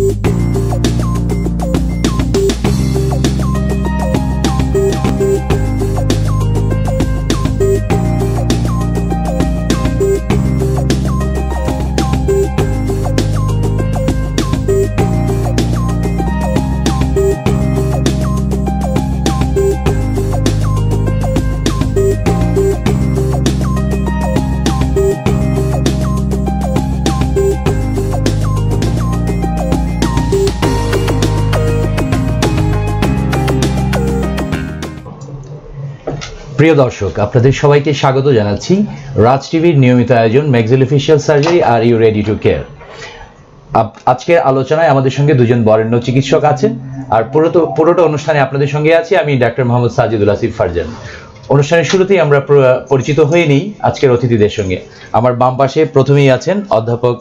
Thank you. প্রিয় দর্শক আপনাদের সবাইকে স্বাগত জানাচ্ছি রাজ টিভির নিয়মিত আয়োজন maxillofacial surgery are you ready to care আজকের আলোচনায় আমাদের সঙ্গে দুজন বরেণ্য চিকিৎসক আছেন আর পুরো পুরোটা অনুষ্ঠানে আপনাদের সঙ্গে আছি আমি ডাক্তার মোহাম্মদ সাজিদুল আসিফ ফারজান অনুষ্ঠানের শুরুতেই আমরা পরিচিত হয়ে নিই আজকের অতিথিদের সঙ্গে আমার বাম পাশে প্রথমেই আছেন অধ্যাপক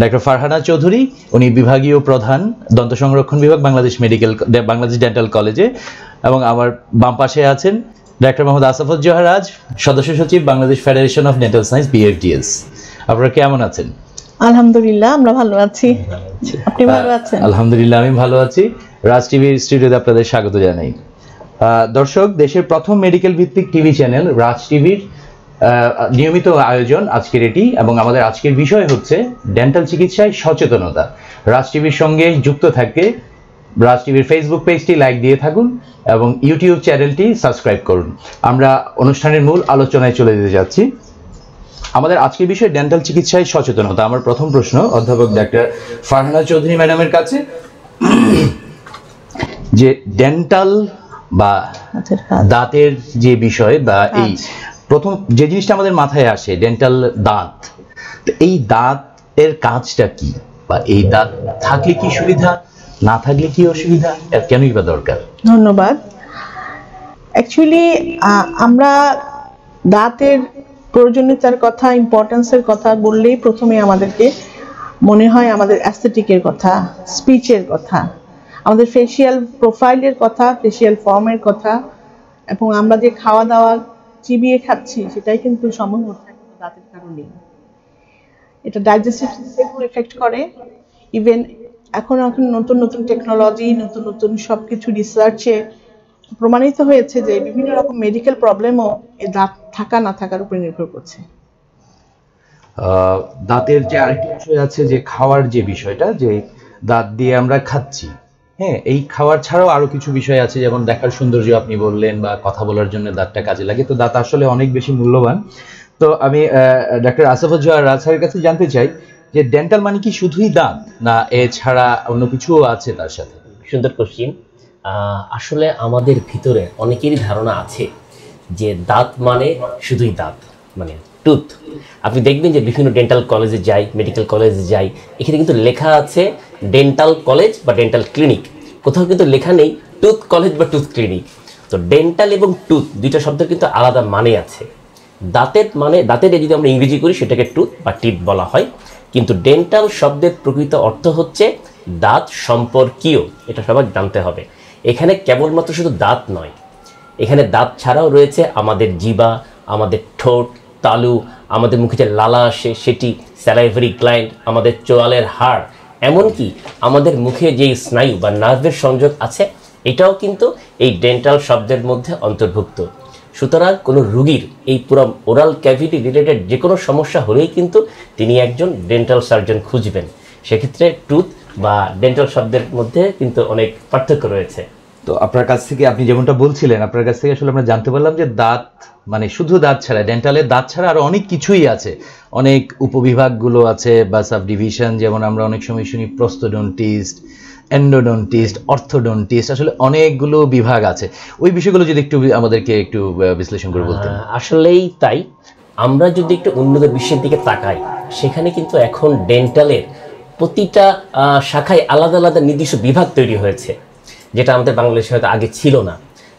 ডাক্তার ফারহানা চৌধুরী উনি বিভাগীয় প্রধান দন্ত সংরক্ষণ বিভাগ বাংলাদেশ মেডিকেল বাংলাদেশ ডেন্টাল কলেজে এবং আমার বাম পাশে আছেন ডাক্তার মোহাম্মদ আসাফুজ্জোহারাজ সদস্য সচিব Bangladesh federation of dental science BFDS আপনারা কেমন আছেন আলহামদুলিল্লাহ আমরা ভালো আছি আপনি ভালো আছেন আলহামদুলিল্লাহ আমি ভালো আছি রাজ টিভির স্টুডিওতে আপনাদের স্বাগত জানাই দর্শক দেশের প্রথম মেডিকেল ভিত্তিক টিভি চ্যানেল রাজ টিভির নিয়মিত আয়োজন আজকের এটি এবং আমাদের আজকের বিষয় হচ্ছে ডেন্টাল চিকিৎসায় সচেতনতা রাজ টিভির সঙ্গে যুক্ত থাকে ব্রাজ টিভির ফেসবুক পেজটি লাইক দিয়ে থাকুন এবং ইউটিউব চ্যানেলটি সাবস্ক্রাইব করুন আমরা অনুষ্ঠানের মূল আলোচনায় চলে যেতে যাচ্ছি আমাদের আজকের বিষয়ে ডেন্টাল চিকিৎসায় সচেতনতা আমার প্রথম প্রশ্ন অধ্যাপক ডাক্তার ফারহানা চৌধুরী ম্যাডামের কাছে যে ডেন্টাল বা দাঁতের যে বিষয় বা এই প্রথম যে জিনিসটা আমাদের মাথায় আসে ডেন্টাল দাঁত এই দাঁতের কাজটা কি বা এই দাঁত থাকলে কি সুবিধা না থাকলে কি অসুবিধা আর কেনই বা দরকার ধন্যবাদ অ্যাকচুয়ালি আমরা দাঁতের প্রয়োজনীয়তার কথা ইম্পর্টেন্সের কথা বললেই প্রথমে আমাদেরকে মনে হয় আমাদের অ্যাস্থেটিকের কথা স্পিচের কথা আমাদের ফেসিয়াল প্রোফাইলের কথা ফেসিয়াল ফর্মের কথা এবং আমরা যে খাওয়া দাওয়া চিবিয়ে খাচ্ছি সেটাই কিন্তু সম্ভব হচ্ছে দাঁতের কারণে এটা ডাইজেস্টিভ সিস্টেমও এফেক্ট করে ইভেন এখন এখন নতুন নতুন টেকনোলজি নতুন নতুন সব কিছু রিসার্চে প্রমাণিত হয়েছে যে বিভিন্ন রকম মেডিকেল প্রবলেমও এ দাঁত থাকা না থাকার উপর নির্ভর করছে দাঁতের যে আরেকটি বিষয় আছে যে খাওয়ার যে বিষয়টা যে দাঁত দিয়ে আমরা খাচ্ছি হ্যাঁ এই খাওয়ার ছাড়াও আরো কিছু বিষয় আছে যেমন দেখার সৌন্দর্য আপনি বললেন বা কথা বলার জন্য দাঁতটা কাজে লাগে তো দাঁত আসলে অনেক বেশি মূল্যবান তো আমি ডাক্তার আসফ জোয়ার রাজ স্যারের কাছে জানতে চাই যে ডেন্টাল মানে কি শুধুই দাঁত না এছাড়া অন্য কিছুও আছে তার সাথে সুন্দর কোশ্চিন আসলে আমাদের ভিতরে অনেকেরই ধারণা আছে যে দাঁত মানে শুধুই দাঁত মানে টুথ আপনি দেখবেন যে বিভিন্ন ডেন্টাল কলেজে যাই মেডিকেল কলেজে যাই এখানে কিন্তু লেখা আছে ডেন্টাল কলেজ বা ডেন্টাল ক্লিনিক কোথাও কিন্তু লেখা নেই টুথ কলেজ বা টুথ ক্লিনিক তো ডেন্টাল এবং টুথ দুইটা শব্দের কিন্তু আলাদা মানে আছে দাঁতের মানে দাঁতের যদি আমরা ইংরেজি করি সেটাকে টুথ বা টিথ বলা হয় কিন্তু ডেন্টাল শব্দের প্রকৃত অর্থ হচ্ছে দাঁত সম্পর্কীয় এটা সবাই জানতে হবে এখানে কেবলমাত্র শুধু দাঁত নয় এখানে দাঁত ছাড়াও রয়েছে আমাদের জিবা আমাদের ঠোঁট তালু আমাদের মুখে যে লালা আসে সেটি স্যালাইভারি ক্লায়েন্ট আমাদের চোয়ালের হাড় এমনকি আমাদের মুখে যেই স্নায়ু বা নার্ভের সংযোগ আছে এটাও কিন্তু এই ডেন্টাল শব্দের মধ্যে অন্তর্ভুক্ত সুতরাং কোনো রুগীর এই পুরো ওরাল ক্যাভিটি রিলেটেড যে কোনো সমস্যা হলেই কিন্তু তিনি একজন ডেন্টাল সার্জন খুঁজবেন সেক্ষেত্রে টুথ বা ডেন্টাল শব্দের মধ্যে কিন্তু অনেক পার্থক্য রয়েছে তো আপনার কাছ থেকে আপনি যেমনটা বলছিলেন আপনার কাছ থেকে আসলে আমরা জানতে পারলাম যে দাঁত মানে শুধু দাঁত ছাড়া ডেন্টালের দাঁত ছাড়া আরও অনেক কিছুই আছে অনেক উপবিভাগগুলো আছে বা সাব ডিভিশন যেমন আমরা অনেক সময় শুনি প্রস্তোডন্টিস্ট অ্যান্ডোডন্টিস্ট অর্থোডন্টিস্ট আসলে অনেকগুলো বিভাগ আছে ওই বিষয়গুলো যদি একটু আমাদেরকে একটু বিশ্লেষণ করে বলতে আসলেই তাই আমরা যদি একটু উন্নত বিশ্বের দিকে তাকাই সেখানে কিন্তু এখন ডেন্টালের প্রতিটা শাখায় আলাদা আলাদা নির্দিষ্ট বিভাগ তৈরি হয়েছে যেটা আমাদের বাংলাদেশে হয়তো আগে ছিল না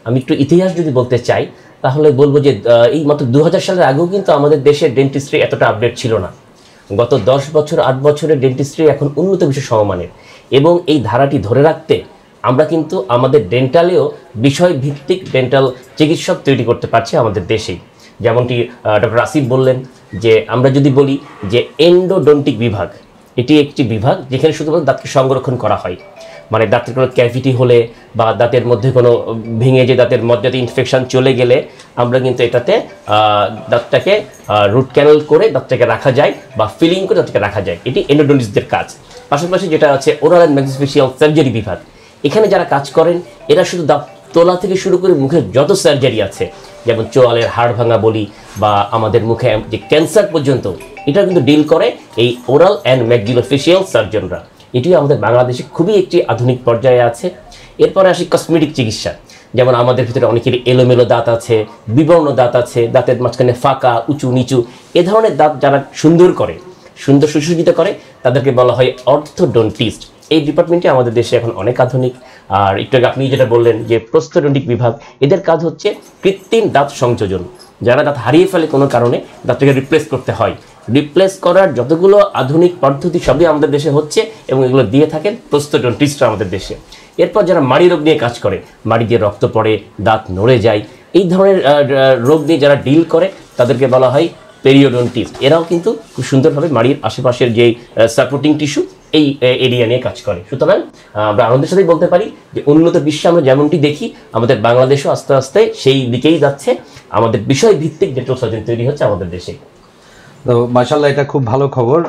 আমি একটু ইতিহাস যদি বলতে চাই তাহলে বলবো যে এই মাত্র দু সালের আগেও কিন্তু আমাদের দেশের ডেন্টিস্ট্রি এতটা আপডেট ছিল না গত দশ বছর আট বছরের ডেন্টিস্ট্রি এখন উন্নত বিষয় সমমানের এবং এই ধারাটি ধরে রাখতে আমরা কিন্তু আমাদের ডেন্টালেও বিষয়ভিত্তিক ডেন্টাল চিকিৎসক তৈরি করতে পারছি আমাদের দেশেই যেমনটি ডক্টর আসিফ বললেন যে আমরা যদি বলি যে এন্ডোডন্টিক বিভাগ এটি একটি বিভাগ যেখানে শুধুমাত্র দাঁতকে সংরক্ষণ করা হয় মানে দাঁতের কোনো ক্যাভিটি হলে বা দাঁতের মধ্যে কোনো ভেঙে যে দাঁতের মধ্যে ইনফেকশান চলে গেলে আমরা কিন্তু এটাতে দাঁতটাকে রুট ক্যানেল করে দাঁতটাকে রাখা যায় বা ফিলিং করে দাঁতটাকে রাখা যায় এটি এন্ডোডন্টিস্টদের কাজ পাশাপাশি যেটা আছে ওরাল অ্যান্ড ম্যাক্সিফেশিয়াল সার্জারি বিভাগ এখানে যারা কাজ করেন এরা শুধু দাঁত তোলা থেকে শুরু করে মুখের যত সার্জারি আছে যেমন চোয়ালের হাড় ভাঙা বলি বা আমাদের মুখে যে ক্যান্সার পর্যন্ত এটা কিন্তু ডিল করে এই ওরাল অ্যান্ড ম্যাকজিলোফেশিয়াল সার্জনরা এটিও আমাদের বাংলাদেশে খুবই একটি আধুনিক পর্যায়ে আছে এরপরে আসি কসমেটিক চিকিৎসা যেমন আমাদের ভিতরে অনেকের এলোমেলো দাঁত আছে বিবর্ণ দাঁত আছে দাঁতের মাঝখানে ফাঁকা উঁচু নিচু এ ধরনের দাঁত যারা সুন্দর করে সুন্দর সুসজ্জিত করে তাদেরকে বলা হয় অর্থোডন্টিস্ট এই ডিপার্টমেন্টে আমাদের দেশে এখন অনেক আধুনিক আর একটু আগে আপনি যেটা বললেন যে প্রস্তডন্টিক বিভাগ এদের কাজ হচ্ছে কৃত্রিম দাঁত সংযোজন যারা দাঁত হারিয়ে ফেলে কোনো কারণে দাঁতটাকে রিপ্লেস করতে হয় রিপ্লেস করার যতগুলো আধুনিক পদ্ধতি সবই আমাদের দেশে হচ্ছে এবং এগুলো দিয়ে থাকেন প্রস্তটন্টিস্টরা আমাদের দেশে এরপর যারা মাড়ি রোগ নিয়ে কাজ করে মাড়ি দিয়ে রক্ত পড়ে দাঁত নড়ে যায় এই ধরনের রোগ নিয়ে যারা ডিল করে তাদেরকে বলা হয় পেরিওডন্টিস্ট এরাও কিন্তু খুব সুন্দরভাবে মাড়ির আশেপাশের যে সাপোর্টিং টিস্যু এই এরিয়া নিয়ে কাজ করে সুতরাং আমরা আনন্দের সাথেই বলতে পারি যে উন্নত বিশ্বে আমরা যেমনটি দেখি আমাদের বাংলাদেশও আস্তে আস্তে সেই দিকেই যাচ্ছে আমাদের বিষয় ভিত্তিক ডেন্টাল সার্জন তৈরি হচ্ছে আমাদের দেশে তো মাসাল্লাহ এটা খুব ভালো খবর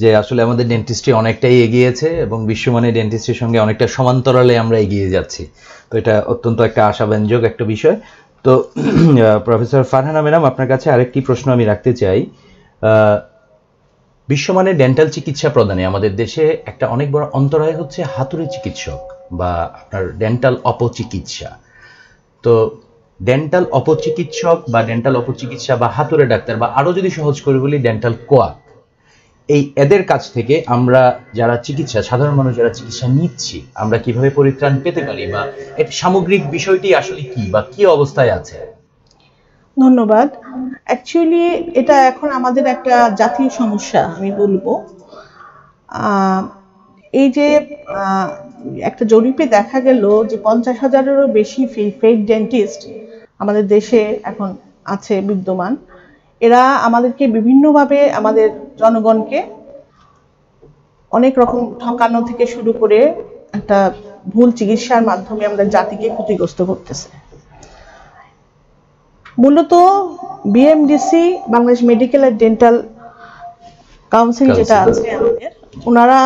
যে আসলে আমাদের ডেন্টিস্ট্রি অনেকটাই এগিয়েছে এবং বিশ্বমানের ডেন্টিস্ট্রির সঙ্গে অনেকটা সমান্তরালে আমরা এগিয়ে যাচ্ছি তো এটা অত্যন্ত একটা আশাব্যঞ্জক একটা বিষয় তো প্রফেসর ফারহানা ম্যাডাম আপনার কাছে আরেকটি প্রশ্ন আমি রাখতে চাই বিশ্বমানের ডেন্টাল চিকিৎসা প্রদানে আমাদের দেশে একটা অনেক বড় অন্তরায় হচ্ছে হাতুড়ি চিকিৎসক বা আপনার ডেন্টাল অপচিকিৎসা তো ডেন্টাল অপচিকিৎসক বা ডেন্টাল অপচিকিৎসা বা হাতুরে ডাক্তার বা আরও যদি সহজ করে বলি ডেন্টাল কোয়াক এই এদের কাছ থেকে আমরা যারা চিকিৎসা সাধারণ মানুষ যারা চিকিৎসা নিচ্ছি আমরা কিভাবে পরিত্রাণ পেতে পারি বা এর সামগ্রিক বিষয়টি আসলে কি বা কি অবস্থায় আছে ধন্যবাদ অ্যাকচুয়ালি এটা এখন আমাদের একটা জাতীয় সমস্যা আমি বলবো এই যে একটা জরিপে দেখা গেল যে পঞ্চাশ হাজারেরও বেশি ফেক ডেন্টিস্ট আমাদের দেশে এখন আছে বিদ্যমান এরা আমাদেরকে বিভিন্নভাবে আমাদের জনগণকে অনেক রকম ঠকানো থেকে শুরু করে একটা ভুল চিকিৎসার মাধ্যমে আমাদের জাতিকে ক্ষতিগ্রস্ত করতেছে মূলত BMDC Bangladesh medical and dental council যেটা আছে আমাদের ওনারা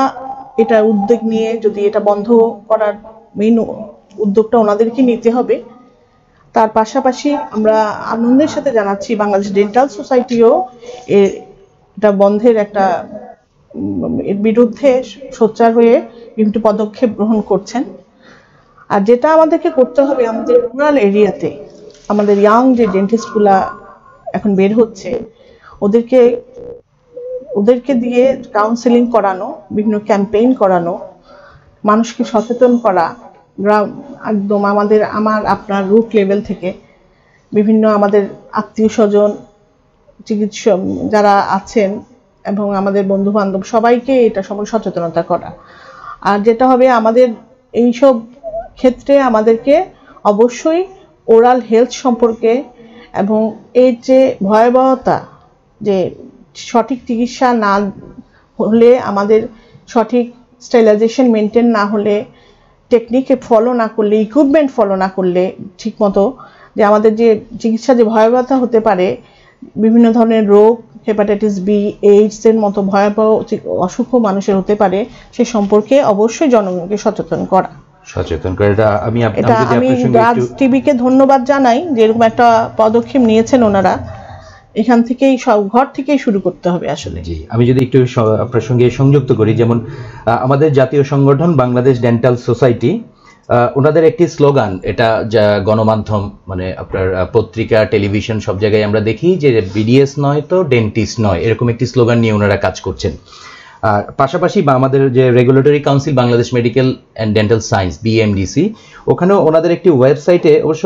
এটা উদ্যোগ নিয়ে যদি এটা বন্ধ করার মেন উদ্যোগটা ওনাদেরকে নিতে হবে তার পাশাপাশি আমরা আনন্দের সাথে জানাচ্ছি বাংলাদেশ ডেন্টাল সোসাইটিও এটা বন্ধের একটা এর বিরুদ্ধে সোচ্চার হয়ে কিন্তু পদক্ষেপ গ্রহণ করছেন আর যেটা আমাদেরকে করতে হবে আমাদের রুরাল এরিয়াতে আমাদের ইয়াং যে ডেন্টিস্টগুলা এখন বের হচ্ছে ওদেরকে ওদেরকে দিয়ে কাউন্সিলিং করানো বিভিন্ন ক্যাম্পেইন করানো মানুষকে সচেতন করা গ্রাম একদম আমাদের আমার আপনার রুট লেভেল থেকে বিভিন্ন আমাদের আত্মীয় স্বজন চিকিৎসক যারা আছেন এবং আমাদের বন্ধু বান্ধব সবাইকে এটা সময় সচেতনতা করা আর যেটা হবে আমাদের এইসব ক্ষেত্রে আমাদেরকে অবশ্যই ওরাল হেলথ সম্পর্কে এবং এর যে ভয়াবহতা যে সঠিক চিকিৎসা না হলে আমাদের সঠিক স্টাইলাইজেশন মেনটেন না হলে টেকনিকে ফলো না করলে ইকুইপমেন্ট ফলো না করলে ঠিকমতো যে আমাদের যে চিকিৎসা যে ভয়াবহতা হতে পারে বিভিন্ন ধরনের রোগ হেপাটাইটিস বি এইডসের মতো ভয়াবহ অসুখ মানুষের হতে পারে সে সম্পর্কে অবশ্যই জনগণকে সচেতন করা সচেতন করে এটা আমি এটা আমি রাজ টিভিকে ধন্যবাদ জানাই যে এরকম একটা পদক্ষেপ নিয়েছেন ওনারা এখান থেকেই সব ঘর থেকেই শুরু করতে হবে আসলে জি আমি যদি একটু আপনার সঙ্গে সংযুক্ত করি যেমন আমাদের জাতীয় সংগঠন বাংলাদেশ ডেন্টাল সোসাইটি ওনাদের একটি স্লোগান এটা যা গণমাধ্যম মানে আপনার পত্রিকা টেলিভিশন সব জায়গায় আমরা দেখি যে বিডিএস নয় তো ডেন্টিস্ট নয় এরকম একটি স্লোগান নিয়ে ওনারা কাজ করছেন আর পাশাপাশি বা আমাদের যে regulatory council Bangladesh medical and dental science BMDC ওখানেও ওনাদের একটি ওয়েবসাইটে অবশ্য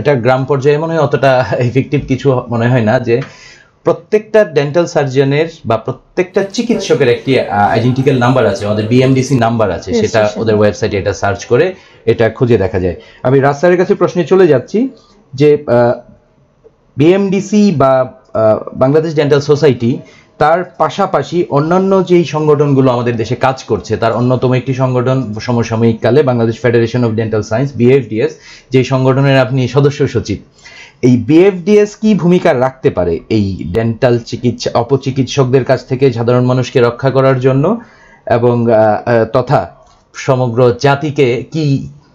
এটা গ্রাম পর্যায়ে মনে হয় অতটা ইফেক্টিভ কিছু মনে হয় না যে প্রত্যেকটা ডেন্টাল সার্জনের বা প্রত্যেকটা চিকিৎসকের একটি আইডেন্টিক্যাল নাম্বার আছে আমাদের বিএমডিসি নাম্বার আছে সেটা ওদের ওয়েবসাইটে এটা সার্চ করে এটা খুঁজে দেখা যায় আমি রাস্তার কাছে প্রশ্নে চলে যাচ্ছি যে বিএমডিসি বা বাংলাদেশ ডেন্টাল সোসাইটি তার পাশাপাশি অন্যান্য যেই সংগঠনগুলো আমাদের দেশে কাজ করছে তার অন্যতম একটি সংগঠন সমসাময়িক কালে Bangladesh federation of dental science BFDS যে সংগঠনের আপনি সদস্য সচিব এই বিএফডিএস কি ভূমিকা রাখতে পারে এই ডেন্টাল চিকিৎসা অপচিকিৎসকদের কাছ থেকে সাধারণ মানুষকে রক্ষা করার জন্য এবং তথা সমগ্র জাতিকে কি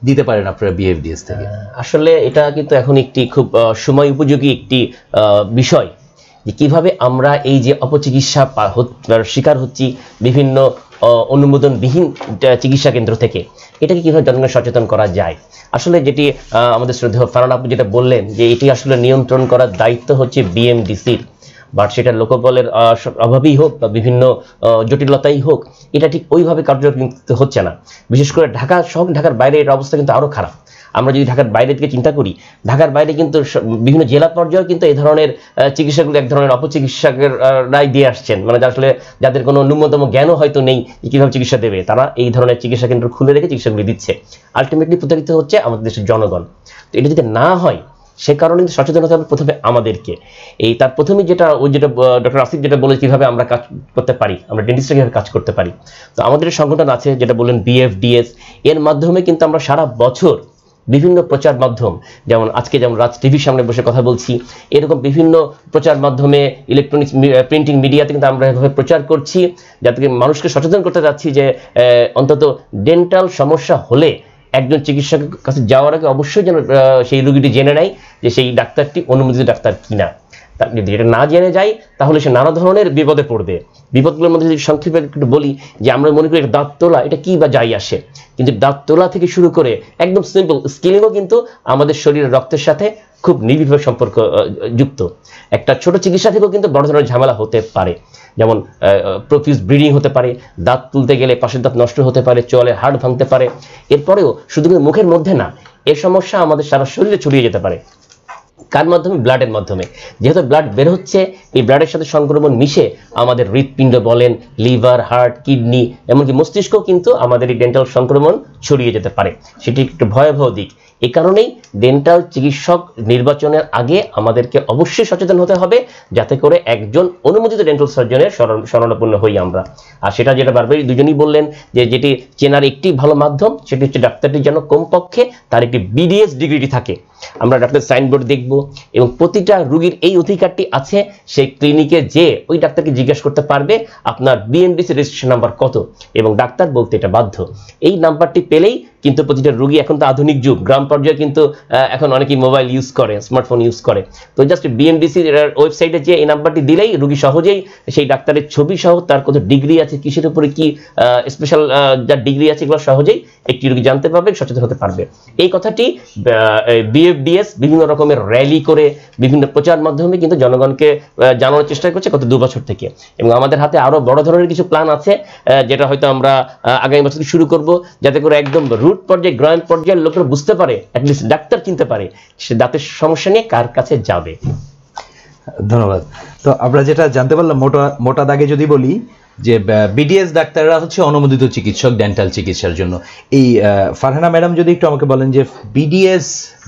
দিতে পারেন আপনারা বিএফডিএস থেকে আসলে এটা কিন্তু এখন একটি খুব সময় উপযোগী একটি বিষয় যে কীভাবে আমরা এই যে অপচিকিৎসা শিকার হচ্ছি বিভিন্ন অনুমোদনবিহীন চিকিৎসা কেন্দ্র থেকে এটাকে কীভাবে জনগণ সচেতন করা যায় আসলে যেটি আমাদের শ্রদ্ধেয় ফারান আপনি যেটা বললেন যে এটি আসলে নিয়ন্ত্রণ করার দায়িত্ব হচ্ছে বিএমডিসির বাট সেটা লোকবলের অভাবেই হোক বা বিভিন্ন জটিলতাই হোক এটা ঠিক ওইভাবে কার্যকর হচ্ছে না বিশেষ করে ঢাকা সহ ঢাকার বাইরে এর অবস্থা কিন্তু আরও খারাপ আমরা যদি ঢাকার বাইরে থেকে চিন্তা করি ঢাকার বাইরে কিন্তু বিভিন্ন জেলা পর্যায়েও কিন্তু এই ধরনের চিকিৎসাগুলো এক ধরনের অপচিকিৎসকেরাই দিয়ে আসছেন মানে আসলে যাদের কোনো ন্যূনতম জ্ঞানও হয়তো নেই যে কীভাবে চিকিৎসা দেবে তারা এই ধরনের চিকিৎসা কেন্দ্র খুলে রেখে চিকিৎসাগুলি দিচ্ছে আলটিমেটলি প্রতারিত হচ্ছে আমাদের দেশের জনগণ তো এটা যদি না হয় সে কারণে কিন্তু সচেতন হতে হবে প্রথমে আমাদেরকে এই তার প্রথমে যেটা ওই যেটা ডক্টর আসিফ যেটা বলে কিভাবে আমরা কাজ করতে পারি আমরা ডেন্টিস্টরা কীভাবে কাজ করতে পারি তো আমাদের সংগঠন আছে যেটা বললেন বিএফডিএস এর মাধ্যমে কিন্তু আমরা সারা বছর বিভিন্ন প্রচার মাধ্যম যেমন আজকে যেমন রাজ টিভির সামনে বসে কথা বলছি এরকম বিভিন্ন প্রচার মাধ্যমে ইলেকট্রনিক্স প্রিন্টিং মিডিয়াতে কিন্তু আমরা এভাবে প্রচার করছি যাতে মানুষকে সচেতন করতে চাচ্ছি যে অন্তত ডেন্টাল সমস্যা হলে একজন চিকিৎসকের কাছে যাওয়ার আগে অবশ্যই যেন সেই রুগীটি জেনে নেয় যে সেই ডাক্তারটি অনুমোদিত ডাক্তার কিনা যদি এটা না জেনে যায় তাহলে সে নানা ধরনের বিপদে পড়বে বিপদগুলোর মধ্যে যদি সংক্ষেপে একটু বলি যে আমরা মনে করি এটা দাঁত তোলা এটা কী বা যাই আসে কিন্তু দাঁত তোলা থেকে শুরু করে একদম সিম্পল স্কিলিংও কিন্তু আমাদের শরীরের রক্তের সাথে খুব নিবিড়ভাবে সম্পর্ক যুক্ত একটা ছোট চিকিৎসা থেকেও কিন্তু বড় ধরনের ঝামেলা হতে পারে যেমন প্রফিউজ ব্রিডিং হতে পারে দাঁত তুলতে গেলে পাশের দাঁত নষ্ট হতে পারে চলে হাড় ভাঙতে পারে এরপরেও শুধু মুখের মধ্যে না এ সমস্যা আমাদের সারা শরীরে ছড়িয়ে যেতে পারে কার মাধ্যমে ব্লাডের মাধ্যমে যেহেতু ব্লাড বের হচ্ছে এই ব্লাডের সাথে সংক্রমণ মিশে আমাদের হৃৎপিণ্ড বলেন লিভার হার্ট কিডনি এমনকি মস্তিষ্ক কিন্তু আমাদের এই ডেন্টাল সংক্রমণ ছড়িয়ে যেতে পারে সেটি একটু ভয়াবহ দিক এ কারণেই ডেন্টাল চিকিৎসক নির্বাচনের আগে আমাদেরকে অবশ্যই সচেতন হতে হবে যাতে করে একজন অনুমোদিত ডেন্টাল সার্জনের শরণাপন্ন হই আমরা আর সেটা যেটা বারবার দুজনই বললেন যে যেটি চেনার একটি ভালো মাধ্যম সেটি হচ্ছে ডাক্তারটি যেন কমপক্ষে তার একটি বিডিএস ডিগ্রিটি থাকে আমরা ডাক্তার সাইনবোর্ড দেখব এবং প্রতিটা রুগীর এই অধিকারটি আছে সেই ক্লিনিকে যে ওই ডাক্তারকে জিজ্ঞেস করতে পারবে আপনার বিএনডিসি রেজিস্ট্রেশন নাম্বার কত এবং ডাক্তার বলতে এটা বাধ্য এই নাম্বারটি পেলেই কিন্তু প্রতিটা রোগী এখন তো আধুনিক যুগ গ্রাম পর্যায়ে কিন্তু এখন অনেকেই মোবাইল ইউজ করে স্মার্টফোন ইউজ করে তো জাস্ট বিএমডিসি ওয়েবসাইটে যে এই নাম্বারটি দিলেই রোগী সহজেই সেই ডাক্তারের ছবি সহ তার কত ডিগ্রি আছে কিসের উপরে কি স্পেশাল যা ডিগ্রি আছে এগুলো সহজেই একটি রোগী জানতে পারবে সচেতন হতে পারবে এই কথাটি বিএফডিএস বিভিন্ন রকমের র্যালি করে বিভিন্ন প্রচার মাধ্যমে কিন্তু জনগণকে জানানোর চেষ্টা করছে গত দু বছর থেকে এবং আমাদের হাতে আরো বড় ধরনের কিছু প্ল্যান আছে যেটা হয়তো আমরা আগামী বছর শুরু করব যাতে করে একদম রুট রুট পর্যায়ে গ্রান্ড পর্যায়ের লোকের বুঝতে পারে অ্যাটলিস্ট ডাক্তার চিনতে পারে সে দাঁতের সমস্যা নিয়ে কার কাছে যাবে ধন্যবাদ তো আমরা যেটা জানতে পারলাম মোটা মোটা দাগে যদি বলি যে বিডিএস ডাক্তাররা হচ্ছে অনুমোদিত চিকিৎসক ডেন্টাল চিকিৎসার জন্য এই ফারহানা ম্যাডাম যদি একটু আমাকে বলেন যে বিডিএস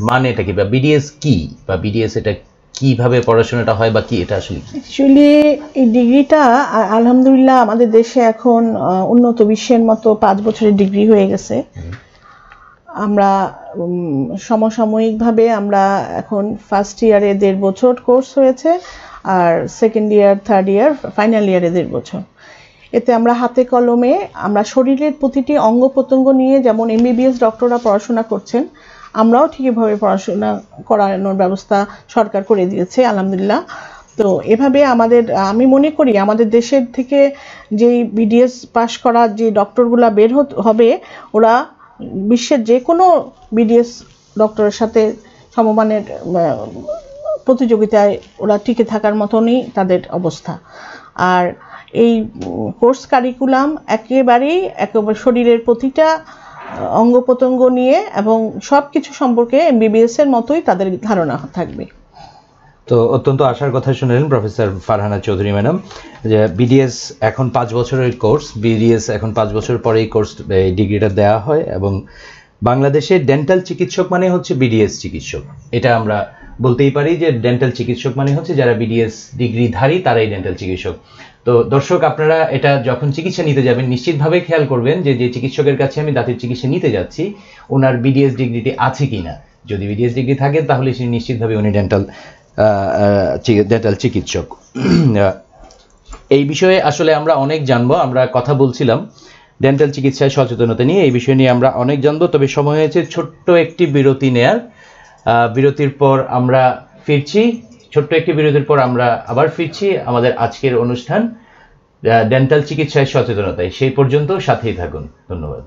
মানে এটা কি বা বিডিএস কি বা বিডিএস এটা কিভাবে পড়াশোনাটা হয় বা কি এটা আসলে অ্যাকচুয়ালি এই ডিগ্রিটা আলহামদুলিল্লাহ আমাদের দেশে এখন উন্নত বিশ্বের মতো পাঁচ বছরের ডিগ্রি হয়ে গেছে আমরা সমসাময়িকভাবে আমরা এখন ফার্স্ট ইয়ারে দেড় বছর কোর্স হয়েছে আর second year third year final ইয়ারে দেড় বছর এতে আমরা হাতে কলমে আমরা শরীরের প্রতিটি অঙ্গ প্রত্যঙ্গ নিয়ে যেমন এমবিবিএস ডক্টররা পড়াশোনা করছেন আমরাও ঠিকভাবে পড়াশোনা করানোর ব্যবস্থা সরকার করে দিয়েছে আলহামদুলিল্লাহ তো এভাবে আমাদের আমি মনে করি আমাদের দেশের থেকে যেই বিডিএস পাশ করা যে ডক্টরগুলা বের হবে ওরা বিশ্বের যে কোনো বিডিএস ডক্টরের সাথে সমমানের প্রতিযোগিতায় ওরা টিকে থাকার মতনই তাদের অবস্থা আর এই কোর্স কারিকুলাম একেবারেই একেবারে শরীরের প্রতিটা অঙ্গ প্রত্যঙ্গ নিয়ে এবং সব কিছু সম্পর্কে এমবিবিএসের মতোই তাদের ধারণা থাকবে তো অত্যন্ত আশার কথা শুনলেন প্রফেসর ফারহানা চৌধুরী ম্যাডাম যে বিডিএস এখন পাঁচ বছরের কোর্স বিডিএস এখন পাঁচ বছর পরে এই কোর্স ডিগ্রিটা দেওয়া হয় এবং বাংলাদেশে ডেন্টাল চিকিৎসক মানে হচ্ছে বিডিএস চিকিৎসক এটা আমরা বলতেই পারি যে ডেন্টাল চিকিৎসক মানে হচ্ছে যারা বিডিএস ডিগ্রিধারী তারাই ডেন্টাল চিকিৎসক তো দর্শক আপনারা এটা যখন চিকিৎসা নিতে যাবেন নিশ্চিতভাবে খেয়াল করবেন যে যে চিকিৎসকের কাছে আমি দাঁতের চিকিৎসা নিতে যাচ্ছি ওনার বিডিএস ডিগ্রিটি আছে কি না যদি বিডিএস ডিগ্রি থাকে তাহলে সে নিশ্চিতভাবে উনি ডেন্টাল ডেন্টাল চিকিৎসক এই বিষয়ে আসলে আমরা অনেক জানবো আমরা কথা বলছিলাম ডেন্টাল চিকিৎসায় সচেতনতা নিয়ে এই বিষয় নিয়ে আমরা অনেক জানবো তবে সময় হয়েছে ছোট্ট একটি বিরতি নেয়ার বিরতির পর আমরা ফিরছি ছোট্ট একটি বিরতির পর আমরা আবার ফিরছি আমাদের আজকের অনুষ্ঠান ডেন্টাল চিকিৎসায় সচেতনতায় সেই পর্যন্ত সাথেই থাকুন ধন্যবাদ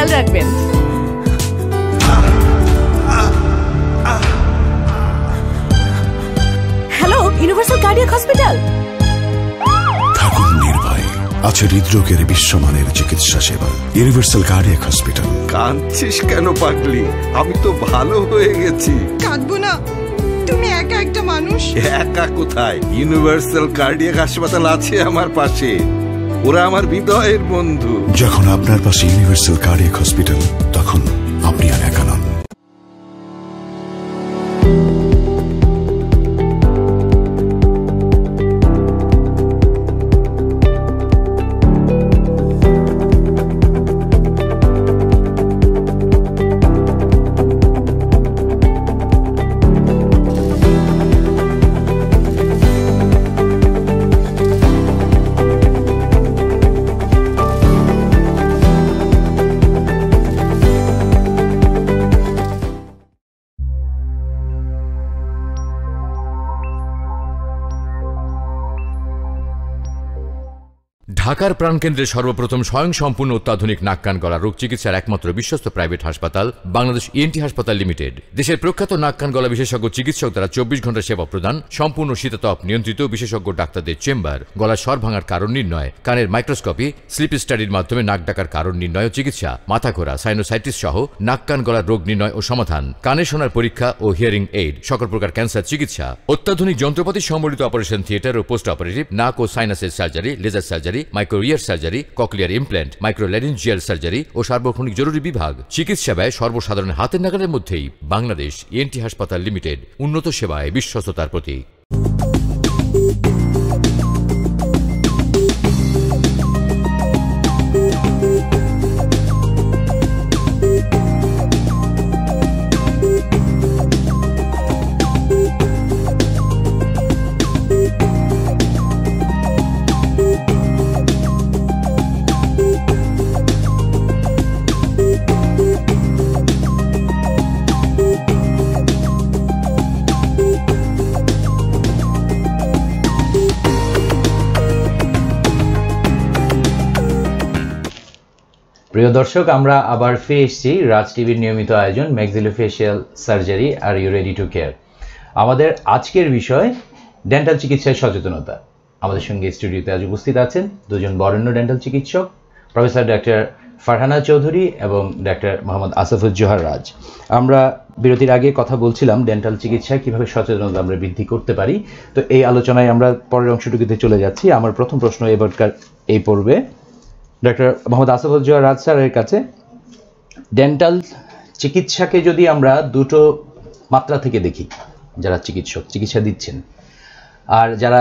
খেয়াল রাখবেন হ্যালো ইউনিভার্সাল কার্ডিয়াক হসপিটাল আছে হৃদরোগের বিশ্বমানের চিকিৎসা সেবা ইউনিভার্সাল কার্ডিয়াক হসপিটাল কাঁদছিস কেন পাগলি আমি তো ভালো হয়ে গেছি কাঁদবো না তুমি একা একটা মানুষ একা কোথায় ইউনিভার্সাল কার্ডিয়াক হাসপাতাল আছে আমার পাশে ওরা আমার হৃদয়ের বন্ধু যখন আপনার পাশে ইউনিভার্সাল কার্ডিয়াক হসপিটাল তখন আপনি আর একা নন ঢাকার প্রাণকেন্দ্রে সর্বপ্রথম স্বয়ং সম্পূর্ণ অত্যাধুনিক নাককান গলা রোগ চিকিৎসার একমাত্র বিশ্বস্ত প্রাইভেট হাসপাতাল বাংলাদেশ ইএনটি e হাসপাতাল লিমিটেড দেশের প্রখ্যাত নাককান গলা বিশেষজ্ঞ চিকিৎসক দ্বারা চব্বিশ ঘন্টা সেবা প্রদান সম্পূর্ণ শীতাতপ নিয়ন্ত্রিত বিশেষজ্ঞ ডাক্তারদের চেম্বার গলা স্বর ভাঙার কারণ নির্ণয় কানের মাইক্রোস্কোপি স্লিপ স্টাডির মাধ্যমে নাক ডাকার কারণ নির্ণয় ও চিকিৎসা মাথা ঘোরা সাইনোসাইটিস সহ নাককান গলার রোগ নির্ণয় ও সমাধান কানে শোনার পরীক্ষা ও হিয়ারিং এইড সকল প্রকার ক্যান্সার চিকিৎসা অত্যাধুনিক যন্ত্রপাতি সম্বলিত অপারেশন থিয়েটার ও পোস্ট অপারেটিভ নাক ও সাইনাসের সার্জারি লেজার সার্জারি মাইক্রো ম্যাক্রোরিয়ার সার্জারি ককলিয়ার ইমপ্ল্যান্ট জিয়াল সার্জারি ও সার্বক্ষণিক জরুরি বিভাগ চিকিৎসা ব্যয় সর্বসাধারণ হাতের নাগালের মধ্যেই বাংলাদেশ এনটি হাসপাতাল লিমিটেড উন্নত সেবায় বিশ্বস্ততার প্রতীক প্রিয় দর্শক আমরা আবার ফিরে এসেছি রাজ টিভির নিয়মিত আয়োজন maxillofacial surgery are you ready to care আমাদের আজকের বিষয় ডেন্টাল চিকিৎসায় সচেতনতা আমাদের সঙ্গে স্টুডিওতে আজ উপস্থিত আছেন দুজন বরেণ্য ডেন্টাল চিকিৎসক প্রফেসর ডাক্তার ফারহানা চৌধুরী এবং ডাক্তার মোহাম্মদ আসফুজ্জোহার রাজ আমরা বিরতির আগে কথা বলছিলাম ডেন্টাল চিকিৎসায় কীভাবে সচেতনতা আমরা বৃদ্ধি করতে পারি তো এই আলোচনায় আমরা পরের অংশটুকুতে চলে যাচ্ছি আমার প্রথম প্রশ্ন এবারকার এই পর্বে ডক্টর মোহাম্মদ আসাদুজ্জোয়া রাজ স্যারের কাছে ডেন্টাল চিকিৎসাকে যদি আমরা দুটো মাত্রা থেকে দেখি যারা চিকিৎসক চিকিৎসা দিচ্ছেন আর যারা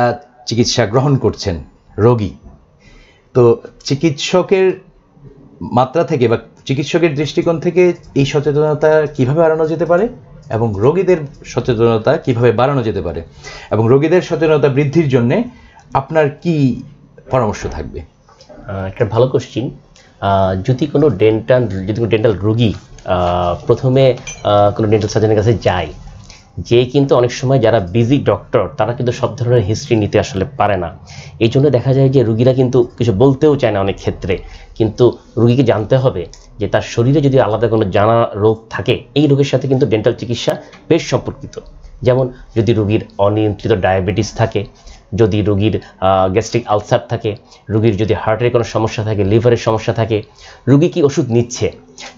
চিকিৎসা গ্রহণ করছেন রোগী তো চিকিৎসকের মাত্রা থেকে বা চিকিৎসকের দৃষ্টিকোণ থেকে এই সচেতনতা কিভাবে বাড়ানো যেতে পারে এবং রোগীদের সচেতনতা কিভাবে বাড়ানো যেতে পারে এবং রোগীদের সচেতনতা বৃদ্ধির জন্যে আপনার কি পরামর্শ থাকবে একটা ভালো কোশ্চিন যদি কোনো ডেন্টাল যদি কোনো ডেন্টাল রোগী প্রথমে কোনো ডেন্টাল সার্জনের কাছে যায় যে কিন্তু অনেক সময় যারা বিজি ডক্টর তারা কিন্তু সব ধরনের হিস্ট্রি নিতে আসলে পারে না এই জন্য দেখা যায় যে রুগীরা কিন্তু কিছু বলতেও চায় না অনেক ক্ষেত্রে কিন্তু রুগীকে জানতে হবে যে তার শরীরে যদি আলাদা কোনো জানা রোগ থাকে এই রোগের সাথে কিন্তু ডেন্টাল চিকিৎসা বেশ সম্পর্কিত যেমন যদি রুগীর অনিয়ন্ত্রিত ডায়াবেটিস থাকে যদি রোগীর গ্যাস্ট্রিক আলসার থাকে রুগীর যদি হার্টের কোনো সমস্যা থাকে লিভারের সমস্যা থাকে রুগী কি ওষুধ নিচ্ছে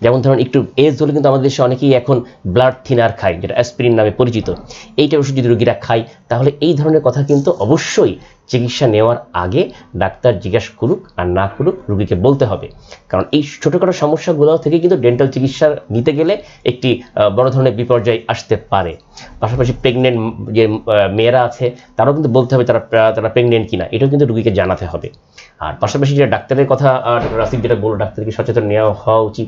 যেমন ধরুন একটু এজ হলে কিন্তু আমাদের দেশে অনেকেই এখন ব্লাড থিনার খায় যেটা অ্যাসপিরিন নামে পরিচিত এইটা ওষুধ যদি রোগীরা খায় তাহলে এই ধরনের কথা কিন্তু অবশ্যই চিকিৎসা নেওয়ার আগে ডাক্তার জিজ্ঞাসা করুক আর না করুক রুগীকে বলতে হবে কারণ এই ছোটোখাটো সমস্যাগুলো থেকে কিন্তু ডেন্টাল চিকিৎসা নিতে গেলে একটি বড় ধরনের বিপর্যয় আসতে পারে পাশাপাশি প্রেগনেন্ট যে মেয়েরা আছে তারাও কিন্তু বলতে হবে তারা তারা প্রেগনেন্ট কিনা এটাও কিন্তু রুগীকে জানাতে হবে আর পাশাপাশি যে ডাক্তারের কথা আর রাসিক যেটা বলো ডাক্তারকে সচেতন নেওয়া হওয়া উচিত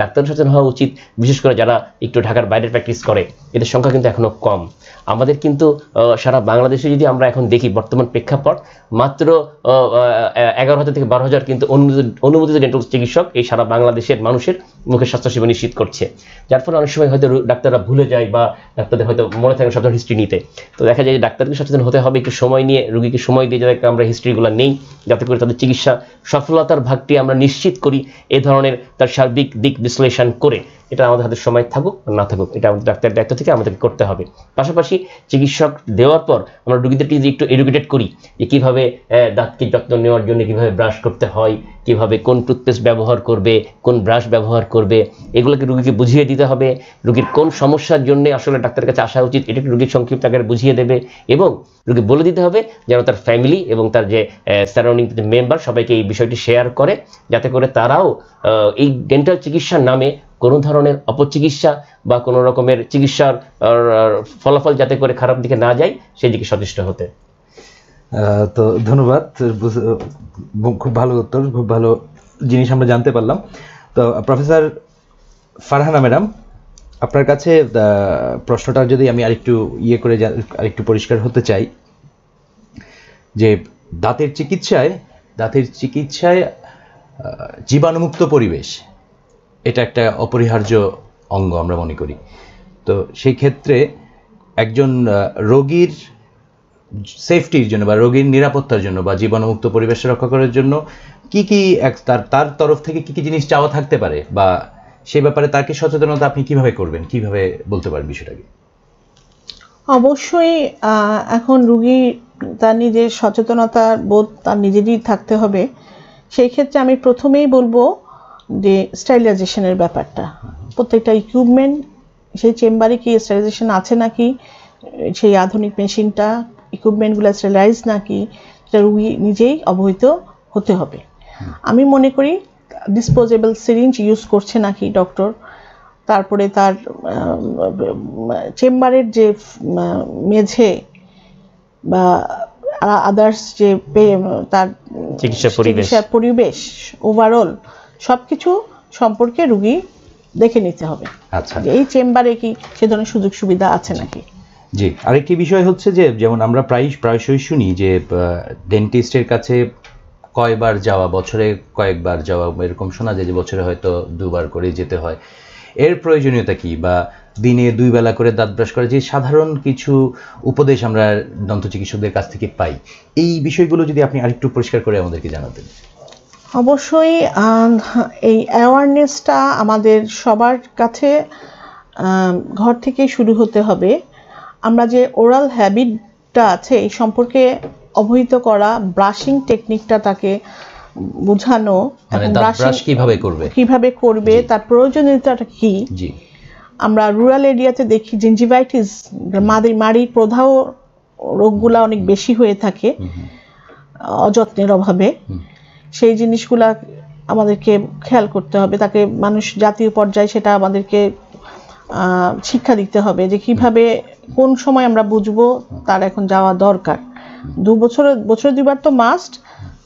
ডাক্তার সচেতন হওয়া উচিত বিশেষ করে যারা একটু ঢাকার বাইরে প্র্যাকটিস করে এদের সংখ্যা কিন্তু এখনও কম আমাদের কিন্তু সারা বাংলাদেশে যদি আমরা এখন দেখি বর্তমান প্রেক্ষাপট মাত্র এগারো হাজার থেকে বারো হাজার কিন্তু অনুমোদিত ডেন্টাল চিকিৎসক এই সারা বাংলাদেশের মানুষের মুখে স্বাস্থ্যসেবা নিশ্চিত করছে যার ফলে অনেক সময় হয়তো ডাক্তাররা ভুলে যায় বা ডাক্তারদের হয়তো মনে থাকে সাধারণ হিস্ট্রি নিতে তো দেখা যায় যে ডাক্তারকে সচেতন হতে হবে একটু সময় নিয়ে রুগীকে সময় দিয়ে যাতে আমরা হিস্ট্রিগুলো নেই যাতে করে তাদের চিকিৎসা সফলতার ভাগটি আমরা নিশ্চিত করি এ ধরনের তার সার্বিক দিক বিশ্লেষণ করে এটা আমাদের হাতে সময় থাকুক আর না থাকুক এটা আমাদের ডাক্তারের দায়িত্ব থেকে আমাদেরকে করতে হবে পাশাপাশি চিকিৎসক দেওয়ার পর আমরা রুগীদেরকে যদি একটু এডুকেটেড করি যে কীভাবে দাঁতকে যত্ন নেওয়ার জন্য কীভাবে ব্রাশ করতে হয় কীভাবে কোন টুথপেস্ট ব্যবহার করবে কোন ব্রাশ ব্যবহার করবে এগুলোকে রুগীকে বুঝিয়ে দিতে হবে রুগীর কোন সমস্যার জন্য আসলে ডাক্তারের কাছে আসা উচিত এটাকে রুগীর সংক্ষিপ্ত আকারে বুঝিয়ে দেবে এবং রুগী বলে দিতে হবে যেন তার ফ্যামিলি এবং তার যে সারাউন্ডিং মেম্বার সবাইকে এই বিষয়টি শেয়ার করে যাতে করে তারাও এই ডেন্টাল চিকিৎসার নামে কোনো ধরনের অপচিকিৎসা বা কোনো রকমের চিকিৎসার ফলাফল যাতে করে খারাপ দিকে না যায় সেদিকে সচেষ্ট হতে তো ধন্যবাদ খুব ভালো উত্তর খুব ভালো জিনিস আমরা জানতে পারলাম তো প্রফেসর ফারহানা ম্যাডাম আপনার কাছে প্রশ্নটা যদি আমি আরেকটু ইয়ে করে আরেকটু পরিষ্কার হতে চাই যে দাঁতের চিকিৎসায় দাঁতের চিকিৎসায় জীবাণুমুক্ত পরিবেশ এটা একটা অপরিহার্য অঙ্গ আমরা মনে করি তো সেই ক্ষেত্রে একজন রোগীর সেফটির জন্য বা রোগীর নিরাপত্তার জন্য বা জীবাণুমুক্ত পরিবেশ রক্ষা করার জন্য কি কি এক তার তার তরফ থেকে কি কি জিনিস চাওয়া থাকতে পারে বা সেই ব্যাপারে তাকে সচেতনতা আপনি কিভাবে করবেন কিভাবে বলতে পারেন বিষয়টাকে অবশ্যই এখন রুগী তার নিজের সচেতনতা বোধ তার নিজেরই থাকতে হবে সেই ক্ষেত্রে আমি প্রথমেই বলবো যে স্টাইলাইজেশনের ব্যাপারটা প্রত্যেকটা ইকুইপমেন্ট সেই চেম্বারে কি স্টাইলাইজেশন আছে নাকি সেই আধুনিক মেশিনটা ইকুইপমেন্টগুলো স্টাইলাইজ নাকি সেটা রুগী নিজেই অবহিত হতে হবে আমি মনে করি ডিসপোজেবল সিরিঞ্জ ইউজ করছে নাকি ডক্টর তারপরে তার চেম্বারের যে মেঝে বা আদার্স যে তার চিকিৎসা পরিবেশ ওভারঅল সব কিছু সম্পর্কে রুগী দেখে নিতে হবে আচ্ছা এই চেম্বারে কি সে ধরনের সুযোগ সুবিধা আছে নাকি জি আরেকটি বিষয় হচ্ছে যে যেমন আমরা প্রায় প্রায়শই শুনি যে ডেন্টিস্টের কাছে কয়বার যাওয়া বছরে কয়েকবার যাওয়া এরকম শোনা যায় যে বছরে হয়তো দুবার করে যেতে হয় এর প্রয়োজনীয়তা কি বা দিনে দুই বেলা করে দাঁত ব্রাশ করা যে সাধারণ কিছু উপদেশ আমরা দন্ত চিকিৎসকদের কাছ থেকে পাই এই বিষয়গুলো যদি আপনি আরেকটু পরিষ্কার করে আমাদেরকে জানাতেন অবশ্যই এই অ্যাওয়ারনেসটা আমাদের সবার কাছে ঘর থেকে শুরু হতে হবে আমরা যে ওরাল হ্যাবিটটা আছে এই সম্পর্কে অবহিত করা ব্রাশিং টেকনিকটা তাকে বোঝানো মানে কিভাবে করবে কিভাবে করবে তার প্রয়োজনীয়তাটা কি আমরা রুরাল এরিয়াতে দেখি জিঞ্জিভাইটিস মাদি মাড়ির প্রধাও রোগগুলা অনেক বেশি হয়ে থাকে অযত্নের অভাবে সেই জিনিসগুলা আমাদেরকে খেয়াল করতে হবে তাকে মানুষ জাতীয় পর্যায়ে সেটা আমাদেরকে শিক্ষা দিতে হবে যে কিভাবে কোন সময় আমরা বুঝবো তার এখন যাওয়া দরকার দু বছর বছরে দুবার তো মাস্ট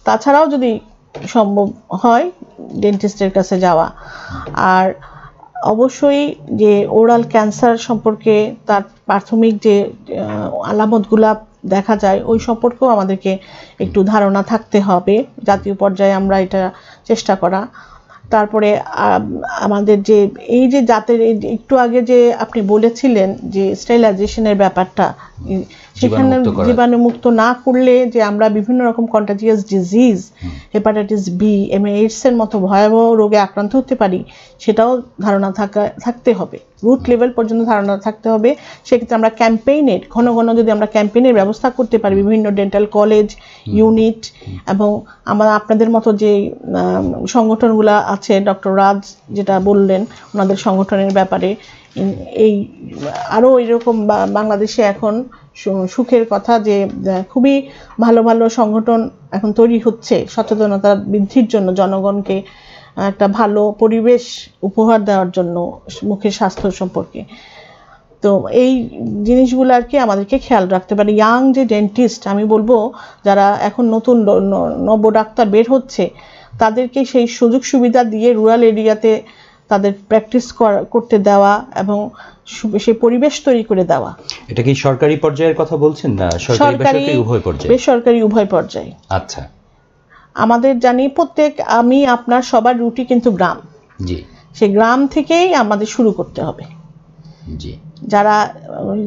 তাছাড়াও যদি সম্ভব হয় ডেন্টিস্টের কাছে যাওয়া আর অবশ্যই যে ওরাল ক্যান্সার সম্পর্কে তার প্রাথমিক যে আলামতগুলা দেখা যায় ওই সম্পর্কেও আমাদেরকে একটু ধারণা থাকতে হবে জাতীয় পর্যায়ে আমরা এটা চেষ্টা করা তারপরে আমাদের যে এই যে জাতের একটু আগে যে আপনি বলেছিলেন যে স্টেলাইজেশনের ব্যাপারটা সেখানে জীবাণুমুক্ত না করলে যে আমরা বিভিন্ন রকম কন্টাজিয়াস ডিজিজ হেপাটাইটিস বি এম এইডসের মতো ভয়াবহ রোগে আক্রান্ত হতে পারি সেটাও ধারণা থাকা থাকতে হবে রুট লেভেল পর্যন্ত ধারণা থাকতে হবে সেক্ষেত্রে আমরা ক্যাম্পেইনের ঘন ঘন যদি আমরা ক্যাম্পেইনের ব্যবস্থা করতে পারি বিভিন্ন ডেন্টাল কলেজ ইউনিট এবং আমরা আপনাদের মতো যে সংগঠনগুলো আছে ডক্টর রাজ যেটা বললেন ওনাদের সংগঠনের ব্যাপারে এই আরও এরকম বাংলাদেশে এখন সুখের কথা যে খুবই ভালো ভালো সংগঠন এখন তৈরি হচ্ছে সচেতনতা বৃদ্ধির জন্য জনগণকে একটা ভালো পরিবেশ উপহার দেওয়ার জন্য মুখের স্বাস্থ্য সম্পর্কে তো এই জিনিসগুলো আর কি আমাদেরকে খেয়াল রাখতে পারে ইয়াং যে ডেন্টিস্ট আমি বলবো যারা এখন নতুন নব ডাক্তার বের হচ্ছে তাদেরকে সেই সুযোগ সুবিধা দিয়ে রুরাল এরিয়াতে তাদের প্র্যাকটিস করতে দেওয়া এবং সেই পরিবেশ তৈরি করে দেওয়া এটা কি সরকারি পর্যায়ের কথা বলছেন না সরকারি বেসরকারি উভয় পর্যায়ে বেসরকারি উভয় পর্যায়ে আচ্ছা আমাদের জানি প্রত্যেক আমি আপনার সবার রুটি কিন্তু গ্রাম জি সে গ্রাম থেকেই আমাদের শুরু করতে হবে জি যারা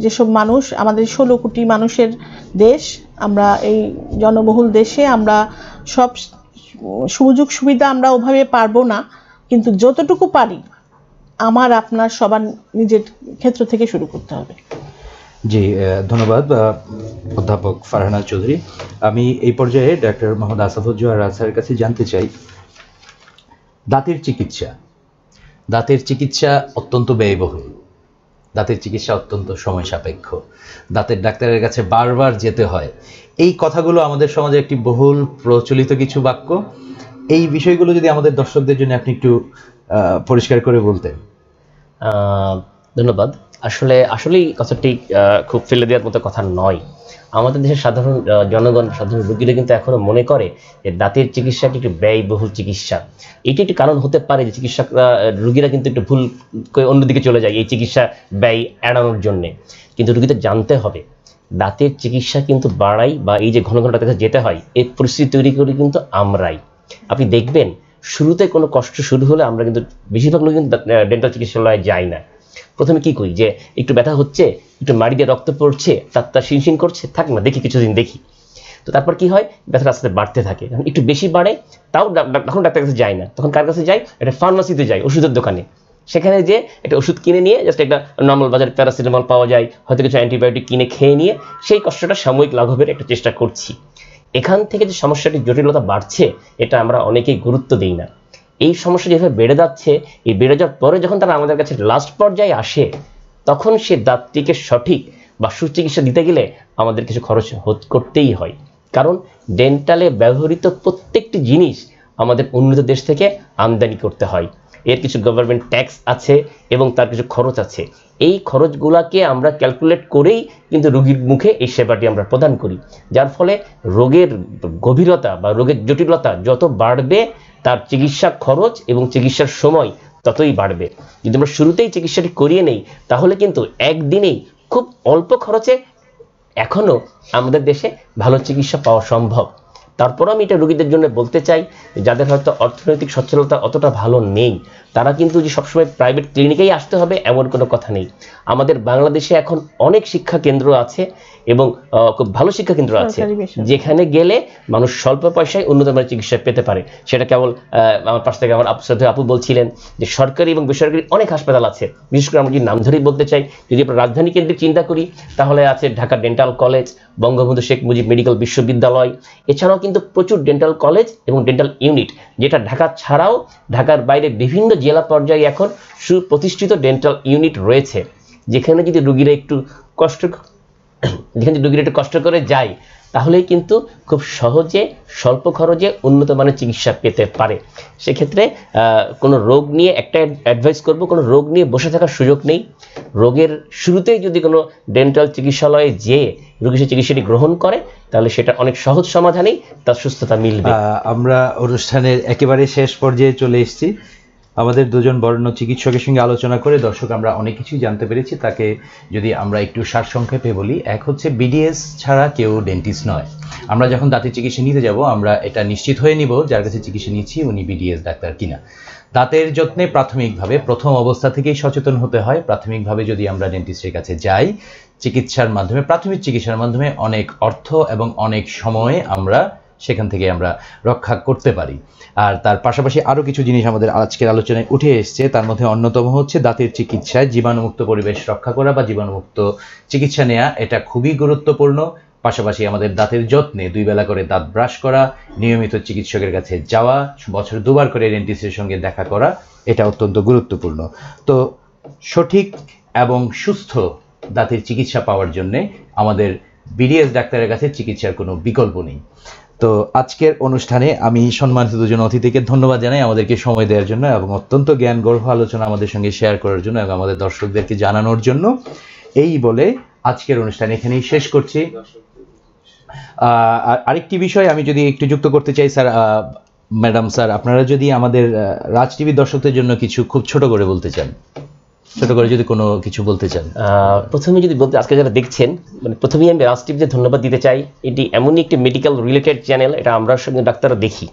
যেসব মানুষ আমাদের ষোলো কোটি মানুষের দেশ আমরা এই জনবহুল দেশে আমরা সব সুযোগ সুবিধা আমরা ওভাবে পারবো না কিন্তু যতটুকু পারি আমার আপনার সবার নিজের ক্ষেত্র থেকে শুরু করতে হবে জি ধন্যবাদ অধ্যাপক ফারহানা চৌধুরী আমি এই পর্যায়ে ডাক্তার মোহাম্মদ আসাফুজ্জোহার রাজ কাছে জানতে চাই দাঁতের চিকিৎসা দাঁতের চিকিৎসা অত্যন্ত ব্যয়বহুল দাঁতের চিকিৎসা অত্যন্ত সময় সাপেক্ষ দাঁতের ডাক্তারের কাছে বারবার যেতে হয় এই কথাগুলো আমাদের সমাজে একটি বহুল প্রচলিত কিছু বাক্য এই বিষয়গুলো যদি আমাদের দর্শকদের জন্য আপনি একটু পরিষ্কার করে বলতেন ধন্যবাদ আসলে আসলেই কথাটি খুব ফেলে দেওয়ার মতো কথা নয় আমাদের দেশের সাধারণ জনগণ সাধারণ রোগীরা কিন্তু এখনও মনে করে যে দাঁতের চিকিৎসাটি একটি ব্যয়বহুল চিকিৎসা এটি একটি কারণ হতে পারে যে চিকিৎসকরা রুগীরা কিন্তু একটু ভুল করে অন্যদিকে চলে যায় এই চিকিৎসা ব্যয় এড়ানোর জন্যে কিন্তু রুগীদের জানতে হবে দাঁতের চিকিৎসা কিন্তু বাড়াই বা এই যে ঘন ঘন ডাক্তার যেতে হয় এই পরিস্থিতি তৈরি করে কিন্তু আমরাই আপনি দেখবেন শুরুতে কোনো কষ্ট শুরু হলে আমরা কিন্তু বেশিরভাগ লোক কিন্তু ডেন্টাল চিকিৎসালয়ে যাই না প্রথমে কি করি যে একটু ব্যথা হচ্ছে একটু মাড়ি দিয়ে রক্ত পড়ছে তার তার শিনশিন করছে থাক না দেখি কিছুদিন দেখি তো তারপর কি হয় ব্যথাটা আস্তে বাড়তে থাকে এখন একটু বেশি বাড়ে তাও তখন ডাক্তার কাছে যায় না তখন কার কাছে যায় একটা ফার্মাসিতে যায় ওষুধের দোকানে সেখানে যে একটা ওষুধ কিনে নিয়ে জাস্ট একটা নর্মাল বাজারে প্যারাসিটামল পাওয়া যায় হয়তো কিছু অ্যান্টিবায়োটিক কিনে খেয়ে নিয়ে সেই কষ্টটা সাময়িক লাঘবের একটা চেষ্টা করছি এখান থেকে যে সমস্যাটির জটিলতা বাড়ছে এটা আমরা অনেকেই গুরুত্ব দিই না এই সমস্যা যেভাবে বেড়ে যাচ্ছে এই বেড়ে যাওয়ার পরে যখন তারা আমাদের কাছে লাস্ট পর্যায়ে আসে তখন সে দাঁতটিকে সঠিক বা সুচিকিৎসা দিতে গেলে আমাদের কিছু খরচ করতেই হয় কারণ ডেন্টালে ব্যবহৃত প্রত্যেকটি জিনিস আমাদের উন্নত দেশ থেকে আমদানি করতে হয় এর কিছু গভর্নমেন্ট ট্যাক্স আছে এবং তার কিছু খরচ আছে এই খরচগুলাকে আমরা ক্যালকুলেট করেই কিন্তু রোগীর মুখে এই সেবাটি আমরা প্রদান করি যার ফলে রোগের গভীরতা বা রোগের জটিলতা যত বাড়বে তার চিকিৎসা খরচ এবং চিকিৎসার সময় ততই বাড়বে যদি আমরা শুরুতেই চিকিৎসাটি করিয়ে নেই তাহলে কিন্তু একদিনেই খুব অল্প খরচে এখনও আমাদের দেশে ভালো চিকিৎসা পাওয়া সম্ভব তারপর আমি এটা রোগীদের জন্য বলতে চাই যাদের হয়তো অর্থনৈতিক সচ্ছলতা অতটা ভালো নেই তারা কিন্তু যে সবসময় প্রাইভেট ক্লিনিকেই আসতে হবে এমন কোনো কথা নেই আমাদের বাংলাদেশে এখন অনেক শিক্ষা কেন্দ্র আছে এবং খুব ভালো শিক্ষা কেন্দ্র আছে যেখানে গেলে মানুষ স্বল্প পয়সায় উন্নত মানের চিকিৎসা পেতে পারে সেটা কেবল আমার পাশ থেকে আমার আপু শ্রদ্ধা আপু বলছিলেন যে সরকারি এবং বেসরকারি অনেক হাসপাতাল আছে বিশেষ করে আমরা যদি নাম ধরেই বলতে চাই যদি আমরা রাজধানী কেন্দ্রে চিন্তা করি তাহলে আছে Dhaka dental college Bangabandhu Sheikh Mujib medical বিশ্ববিদ্যালয় এছাড়াও কিন্তু প্রচুর ডেন্টাল কলেজ এবং ডেন্টাল ইউনিট যেটা ঢাকা ছাড়াও ঢাকার বাইরে বিভিন্ন জেলা পর্যায়ে এখন সুপ্রতিষ্ঠিত ডেন্টাল ইউনিট রয়েছে যেখানে যদি রুগীরা একটু কষ্ট যেখানে যদি রুগীরা একটু কষ্ট করে যায় তাহলেই কিন্তু খুব সহজে স্বল্প খরচে উন্নত মানের চিকিৎসা পেতে পারে সেক্ষেত্রে কোনো রোগ নিয়ে একটা অ্যাডভাইস করব কোনো রোগ নিয়ে বসে থাকার সুযোগ নেই রোগের শুরুতেই যদি কোনো ডেন্টাল চিকিৎসালয়ে যেয়ে রোগী সে চিকিৎসাটি গ্রহণ করে তাহলে সেটা অনেক সহজ সমাধানেই তার সুস্থতা মিলবে আমরা অনুষ্ঠানের একেবারে শেষ পর্যায়ে চলে এসেছি আমাদের দুজন বর্ণ চিকিৎসকের সঙ্গে আলোচনা করে দর্শক আমরা অনেক কিছুই জানতে পেরেছি তাকে যদি আমরা একটু সারসংক্ষেপে বলি এক হচ্ছে বিডিএস ছাড়া কেউ ডেন্টিস্ট নয় আমরা যখন দাঁতের চিকিৎসা নিতে যাব আমরা এটা নিশ্চিত হয়ে নিব যার কাছে চিকিৎসা নিচ্ছি উনি বিডিএস ডাক্তার কিনা দাঁতের যত্নে প্রাথমিকভাবে প্রথম অবস্থা থেকেই সচেতন হতে হয় প্রাথমিকভাবে যদি আমরা ডেন্টিস্টের কাছে যাই চিকিৎসার মাধ্যমে প্রাথমিক চিকিৎসার মাধ্যমে অনেক অর্থ এবং অনেক সময়ে আমরা সেখান থেকে আমরা রক্ষা করতে পারি আর তার পাশাপাশি আরও কিছু জিনিস আমাদের আজকের আলোচনায় উঠে এসছে তার মধ্যে অন্যতম হচ্ছে দাঁতের চিকিৎসায় জীবাণুমুক্ত পরিবেশ রক্ষা করা বা জীবাণুমুক্ত চিকিৎসা নেওয়া এটা খুবই গুরুত্বপূর্ণ পাশাপাশি আমাদের দাঁতের যত্নে দুই বেলা করে দাঁত ব্রাশ করা নিয়মিত চিকিৎসকের কাছে যাওয়া বছর দুবার করে ডেন্টিস্টের সঙ্গে দেখা করা এটা অত্যন্ত গুরুত্বপূর্ণ তো সঠিক এবং সুস্থ দাঁতের চিকিৎসা পাওয়ার জন্যে আমাদের বিডিএস ডাক্তারের কাছে চিকিৎসার কোনো বিকল্প নেই তো আজকের অনুষ্ঠানে আমি সম্মানিত দুজন অতিথিকে ধন্যবাদ জানাই আমাদেরকে সময় দেওয়ার জন্য এবং অত্যন্ত জ্ঞান গর্ভ আলোচনা আমাদের সঙ্গে শেয়ার করার জন্য এবং আমাদের দর্শকদেরকে জানানোর জন্য এই বলে আজকের অনুষ্ঠান এখানেই শেষ করছি আরেকটি বিষয় আমি যদি একটু যুক্ত করতে চাই স্যার ম্যাডাম স্যার আপনারা যদি আমাদের রাজ টিভি দর্শকদের জন্য কিছু খুব ছোট করে বলতে চান ছোট করে যদি কোনো কিছু বলতে চান প্রথমে যদি বলতে আজকে যারা দেখছেন মানে প্রথমেই আমি রাজটিভকে ধন্যবাদ দিতে চাই এটি এমনই একটি মেডিকেল রিলেটেড চ্যানেল এটা আমরা সঙ্গে ডাক্তাররা দেখি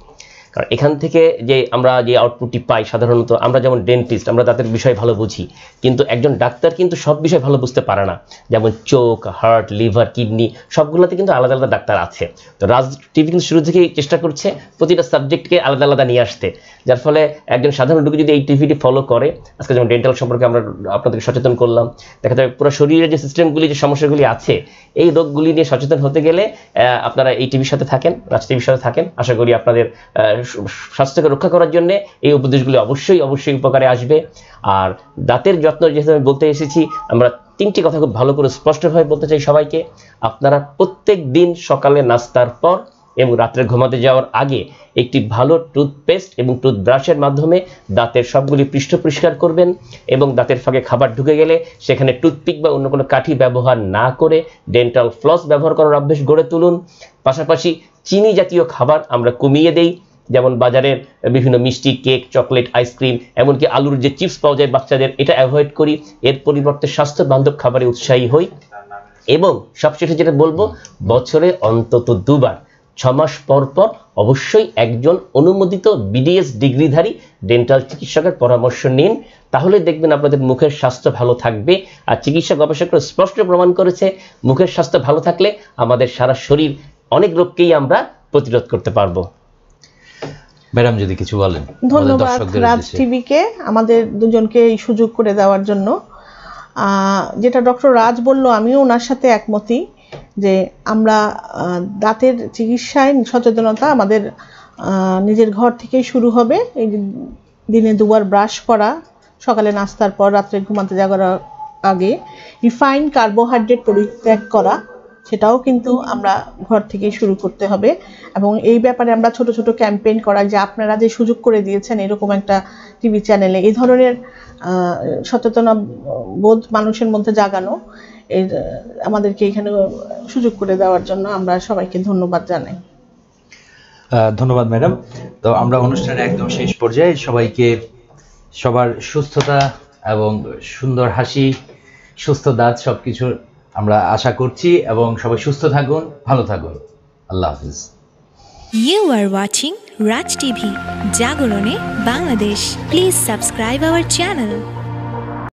কারণ এখান থেকে যে আমরা যে আউটপুটটি পাই সাধারণত আমরা যেমন ডেন্টিস্ট আমরা তাদের বিষয় ভালো বুঝি কিন্তু একজন ডাক্তার কিন্তু সব বিষয় ভালো বুঝতে পারে না যেমন চোখ হার্ট লিভার কিডনি সবগুলোতে কিন্তু আলাদা আলাদা ডাক্তার আছে তো রাজ টিভি কিন্তু শুরু থেকেই চেষ্টা করছে প্রতিটা সাবজেক্টকে আলাদা আলাদা নিয়ে আসতে যার ফলে একজন সাধারণ রোগী যদি এই টিভিটি ফলো করে আজকে যেমন ডেন্টাল সম্পর্কে আমরা আপনাদেরকে সচেতন করলাম দেখা যাবে পুরো শরীরের যে সিস্টেমগুলি যে সমস্যাগুলি আছে এই রোগগুলি নিয়ে সচেতন হতে গেলে আপনারা এই টিভির সাথে থাকেন রাজ টিভির সাথে থাকেন আশা করি আপনাদের স্বাস্থ্যকে রক্ষা করার জন্য এই উপদেশগুলি অবশ্যই অবশ্যই উপকারে আসবে আর দাঁতের যত্ন যেহেতু আমি বলতে এসেছি আমরা তিনটি কথা খুব ভালো করে স্পষ্টভাবে বলতে চাই সবাইকে আপনারা প্রত্যেক দিন সকালে নাস্তার পর এবং রাত্রে ঘুমাতে যাওয়ার আগে একটি ভালো টুথপেস্ট এবং টুথব্রাশের মাধ্যমে দাঁতের সবগুলি পৃষ্ঠ পরিষ্কার করবেন এবং দাঁতের ফাঁকে খাবার ঢুকে গেলে সেখানে টুথপিক বা অন্য কোনো কাঠি ব্যবহার না করে ডেন্টাল ফ্লস ব্যবহার করার অভ্যেস গড়ে তুলুন পাশাপাশি চিনি জাতীয় খাবার আমরা কমিয়ে দেই যেমন বাজারের বিভিন্ন মিষ্টি কেক চকলেট আইসক্রিম এমনকি আলুর যে চিপস পাওয়া যায় বাচ্চাদের এটা অ্যাভয়েড করি এর পরিবর্তে স্বাস্থ্য বান্ধব খাবারে উৎসাহী হই এবং সবশেষে যেটা বলবো বছরে অন্তত দুবার ছমাস পর পর অবশ্যই একজন অনুমোদিত বিডিএস ডিগ্রিধারী ডেন্টাল চিকিৎসকের পরামর্শ নিন তাহলে দেখবেন আপনাদের মুখের স্বাস্থ্য ভালো থাকবে আর চিকিৎসা গবেষকরা স্পষ্ট প্রমাণ করেছে মুখের স্বাস্থ্য ভালো থাকলে আমাদের সারা শরীর অনেক রোগকেই আমরা প্রতিরোধ করতে পারবো ম্যাডাম যদি কিছু বলেন ধন্যবাদ রাজ টিভিকে আমাদের দুজনকে এই সুযোগ করে দেওয়ার জন্য যেটা ডক্টর রাজ বলল আমিও ওনার সাথে একমতি যে আমরা দাঁতের চিকিৎসায় সচেতনতা আমাদের নিজের ঘর থেকেই শুরু হবে এই দিনে দুবার ব্রাশ করা সকালে নাস্তার পর রাত্রে ঘুমাতে যাওয়ার আগে রিফাইন কার্বোহাইড্রেট পরিত্যাগ করা সেটাও কিন্তু আমরা ঘর থেকে শুরু করতে হবে এবং এই ব্যাপারে আমরা ছোট ছোট ক্যাম্পেইন করা যে আপনারা যে সুযোগ করে দিয়েছেন এরকম একটা টিভি চ্যানেলে এই ধরনের সচেতনা বোধ মানুষের মধ্যে জাগানো এর আমাদেরকে এখানে সুযোগ করে দেওয়ার জন্য আমরা সবাইকে ধন্যবাদ জানাই ধন্যবাদ ম্যাডাম তো আমরা অনুষ্ঠানের একদম শেষ পর্যায়ে সবাইকে সবার সুস্থতা এবং সুন্দর হাসি সুস্থ দাঁত সব কিছুর আমরা আশা করছি এবং সবাই সুস্থ থাকুন ভালো থাকুন আল্লাহ হাফিজ you are watching Raj TV জাগরণে Bangladesh please subscribe our channel